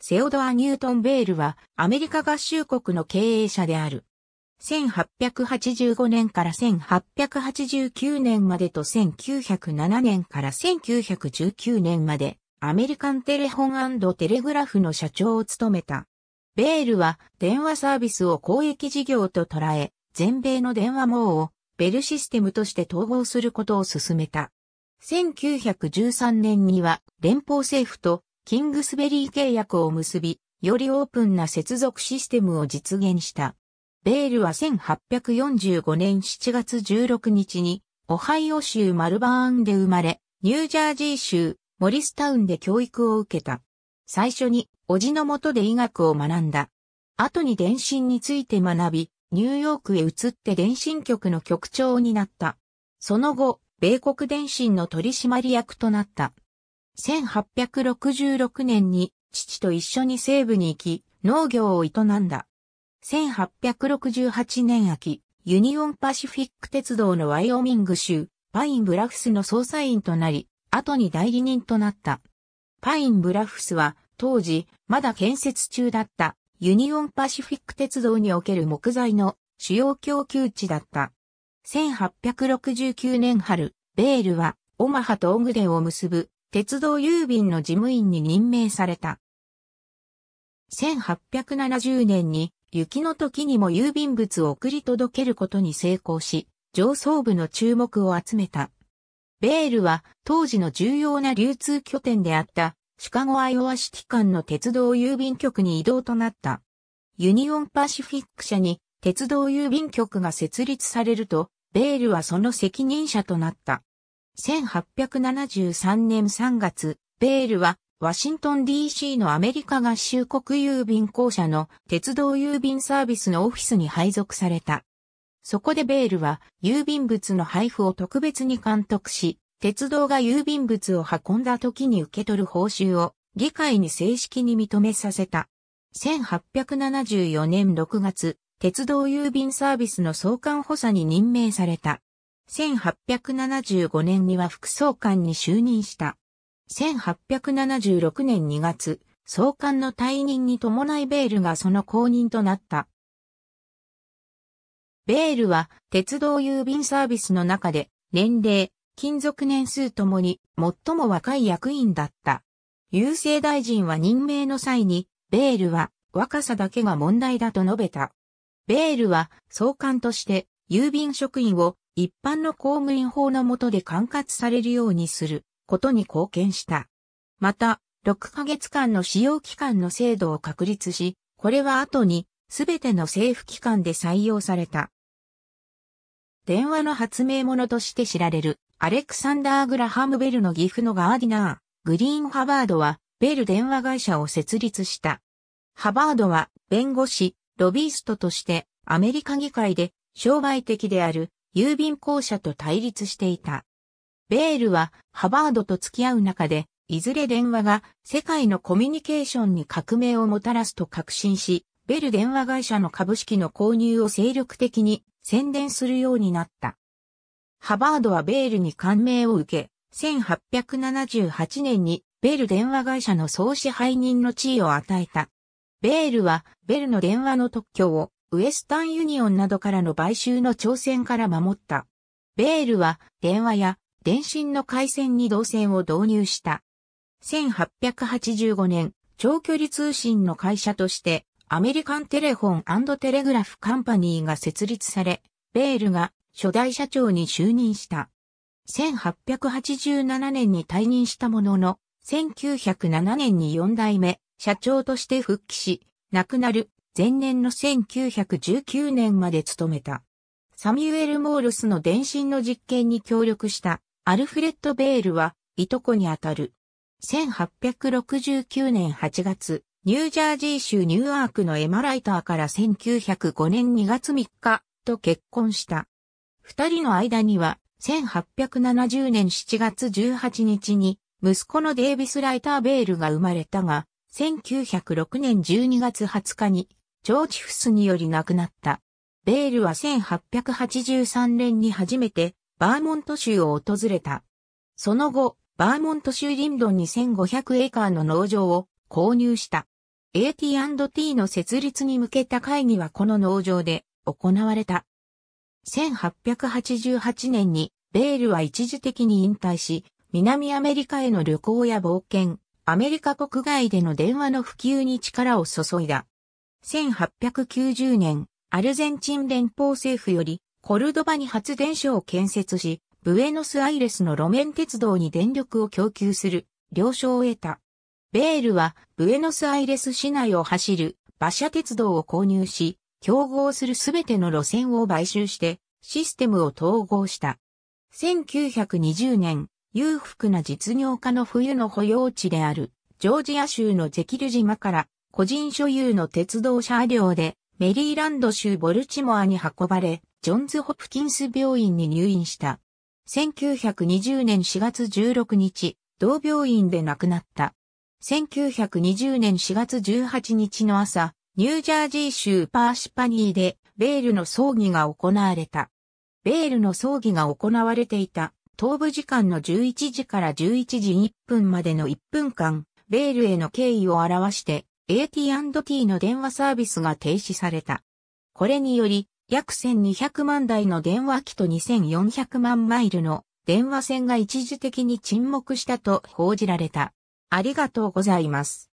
セオドア・ニュートン・ベールはアメリカ合衆国の経営者である。1885年から1889年までと1907年から1919年までアメリカンテレホンテレグラフの社長を務めた。ベールは電話サービスを公益事業と捉え、全米の電話網をベルシステムとして統合することを進めた。1913年には連邦政府とキングスベリー契約を結び、よりオープンな接続システムを実現した。ベールは1845年7月16日に、オハイオ州マルバーンで生まれ、ニュージャージー州モリスタウンで教育を受けた。最初に、おじのもとで医学を学んだ。後に電信について学び、ニューヨークへ移って電信局の局長になった。その後、米国電信の取締役となった。1866年に父と一緒に西部に行き、農業を営んだ。1868年秋、ユニオンパシフィック鉄道のワイオミング州、パインブラフスの捜査員となり、後に代理人となった。パインブラフスは、当時、まだ建設中だったユニオンパシフィック鉄道における木材の主要供給地だった。1869年春、ベールはオマハとオグデを結ぶ鉄道郵便の事務員に任命された。1870年に雪の時にも郵便物を送り届けることに成功し、上層部の注目を集めた。ベールは当時の重要な流通拠点であったシカゴ・アイオワシティ間の鉄道郵便局に移動となった。ユニオンパシフィック社に鉄道郵便局が設立されると、ベールはその責任者となった。1873年3月、ベールはワシントン DC のアメリカ合衆国郵便公社の鉄道郵便サービスのオフィスに配属された。そこでベールは郵便物の配布を特別に監督し、鉄道が郵便物を運んだ時に受け取る報酬を議会に正式に認めさせた。1874年6月、鉄道郵便サービスの総監補佐に任命された。1875年には副総監に就任した。1876年2月、総監の退任に伴いベールがその後任となった。ベールは鉄道郵便サービスの中で年齢、勤続年数ともに最も若い役員だった。郵政大臣は任命の際に、ベールは若さだけが問題だと述べた。ベールは総監として郵便職員を一般の公務員法の下で管轄されるようにすることに貢献した。また、6ヶ月間の使用期間の制度を確立し、これは後に全ての政府機関で採用された。電話の発明者として知られるアレクサンダー・グラハム・ベルの岐阜のガーディナー、グリーン・ハバードは、ベル電話会社を設立した。ハバードは、弁護士、ロビーストとして、アメリカ議会で、商売的である、郵便公社と対立していた。ベールはハバードと付き合う中で、いずれ電話が世界のコミュニケーションに革命をもたらすと確信し、ベル電話会社の株式の購入を精力的に宣伝するようになった。ハバードはベールに感銘を受け、1878年にベル電話会社の総支配人の地位を与えた。ベールはベルの電話の特許をウエスタンユニオンなどからの買収の挑戦から守った。ベールは電話や電信の回線に導線を導入した。1885年、長距離通信の会社としてアメリカンテレフォンテレグラフカンパニーが設立され、ベールが初代社長に就任した。1887年に退任したものの、1907年に4代目社長として復帰し、亡くなる前年の1919年まで務めた。サミュエル・モールスの電信の実験に協力したアルフレッド・ベールは、いとこにあたる。1869年8月、ニュージャージー州ニューアークのエマライターから1905年2月3日と結婚した。二人の間には、1870年7月18日に、息子のデイビス・ライター・ベールが生まれたが、1906年12月20日にチョーチフスにより亡くなった。ベールは1883年に初めてバーモント州を訪れた。その後、バーモント州リンドンに1500エーカーの農場を購入した。AT&T の設立に向けた会議はこの農場で行われた。1888年にベールは一時的に引退し、南アメリカへの旅行や冒険、アメリカ国外での電話の普及に力を注いだ。1890年、アルゼンチン連邦政府より、コルドバに発電所を建設し、ブエノスアイレスの路面鉄道に電力を供給する、了承を得た。ベールは、ブエノスアイレス市内を走る、馬車鉄道を購入し、競合するすべての路線を買収して、システムを統合した。1920年、裕福な実業家の冬の保養地である、ジョージア州のゼキル島から個人所有の鉄道車両で、メリーランド州ボルチモアに運ばれ、ジョンズ・ホプキンス病院に入院した。1920年4月16日、同病院で亡くなった。1920年4月18日の朝、ニュージャージー州パーシパニーで、ベールの葬儀が行われた。ベールの葬儀が行われていた、東部時間の11時から11時1分までの1分間、ベールへの敬意を表して、AT&T の電話サービスが停止された。これにより、約1200万台の電話機と2400万マイルの電話線が一時的に沈黙したと報じられた。ありがとうございます。